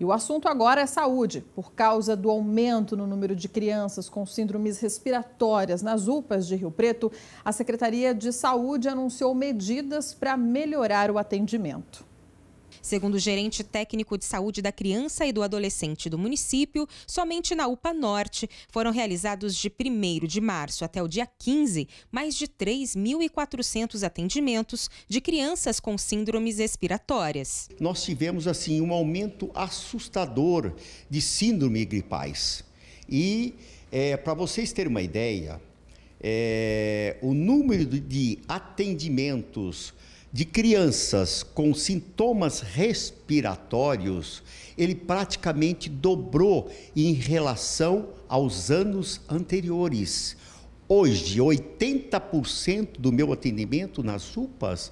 E o assunto agora é saúde. Por causa do aumento no número de crianças com síndromes respiratórias nas UPAs de Rio Preto, a Secretaria de Saúde anunciou medidas para melhorar o atendimento. Segundo o gerente técnico de saúde da criança e do adolescente do município, somente na UPA Norte foram realizados de 1 de março até o dia 15 mais de 3.400 atendimentos de crianças com síndromes respiratórias. Nós tivemos assim um aumento assustador de síndrome gripais. E é, para vocês terem uma ideia, é, o número de atendimentos de crianças com sintomas respiratórios, ele praticamente dobrou em relação aos anos anteriores. Hoje, 80% do meu atendimento nas UPAs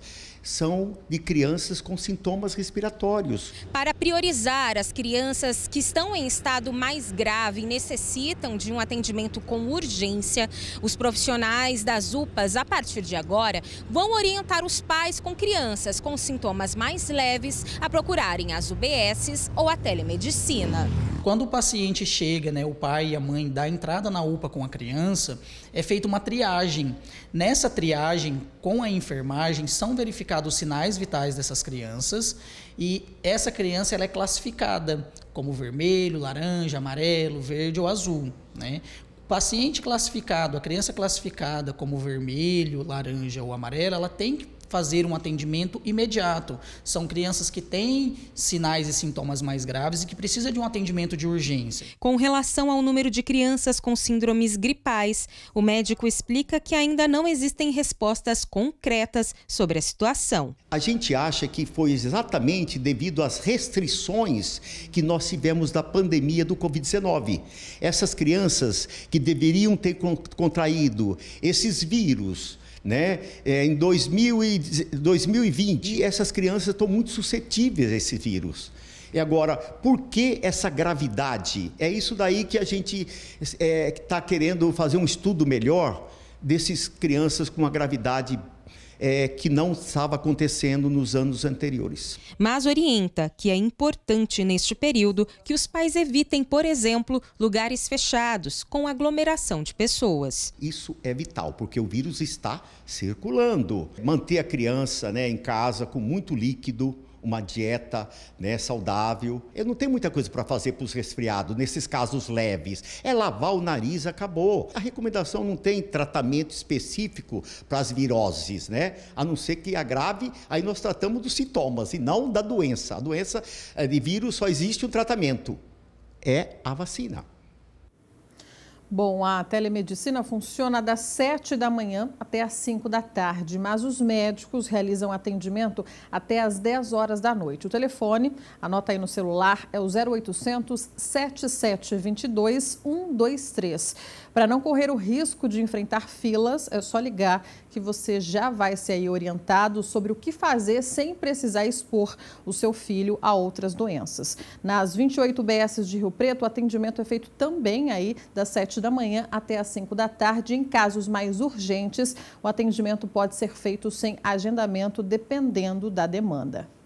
são de crianças com sintomas respiratórios. Para priorizar as crianças que estão em estado mais grave e necessitam de um atendimento com urgência, os profissionais das UPAs, a partir de agora, vão orientar os pais com crianças com sintomas mais leves a procurarem as UBSs ou a telemedicina quando o paciente chega, né, o pai e a mãe dá entrada na UPA com a criança, é feita uma triagem. Nessa triagem, com a enfermagem, são verificados os sinais vitais dessas crianças e essa criança ela é classificada como vermelho, laranja, amarelo, verde ou azul. Né? paciente classificado, a criança classificada como vermelho, laranja ou amarela, ela tem que fazer um atendimento imediato. São crianças que têm sinais e sintomas mais graves e que precisam de um atendimento de urgência. Com relação ao número de crianças com síndromes gripais, o médico explica que ainda não existem respostas concretas sobre a situação. A gente acha que foi exatamente devido às restrições que nós tivemos da pandemia do Covid-19. Essas crianças que deveriam ter contraído esses vírus, né? É, em 2000 e, 2020, essas crianças estão muito suscetíveis a esse vírus. E agora, por que essa gravidade? É isso daí que a gente está é, tá querendo fazer um estudo melhor desses crianças com uma gravidade é, que não estava acontecendo nos anos anteriores. Mas orienta que é importante neste período que os pais evitem, por exemplo, lugares fechados com aglomeração de pessoas. Isso é vital, porque o vírus está circulando. Manter a criança né, em casa com muito líquido, uma dieta né, saudável. Eu não tenho muita coisa para fazer para os resfriados, nesses casos leves. É lavar o nariz, acabou. A recomendação não tem tratamento específico para as viroses, né? A não ser que agrave, aí nós tratamos dos sintomas e não da doença. A doença eh, de vírus só existe um tratamento, é a vacina. Bom, a telemedicina funciona das 7 da manhã até as 5 da tarde, mas os médicos realizam atendimento até as 10 horas da noite. O telefone, anota aí no celular, é o 0800 7722 123. Para não correr o risco de enfrentar filas, é só ligar que você já vai ser orientado sobre o que fazer sem precisar expor o seu filho a outras doenças. Nas 28 BS de Rio Preto, o atendimento é feito também aí das 7 da manhã até as 5 da tarde. Em casos mais urgentes, o atendimento pode ser feito sem agendamento, dependendo da demanda.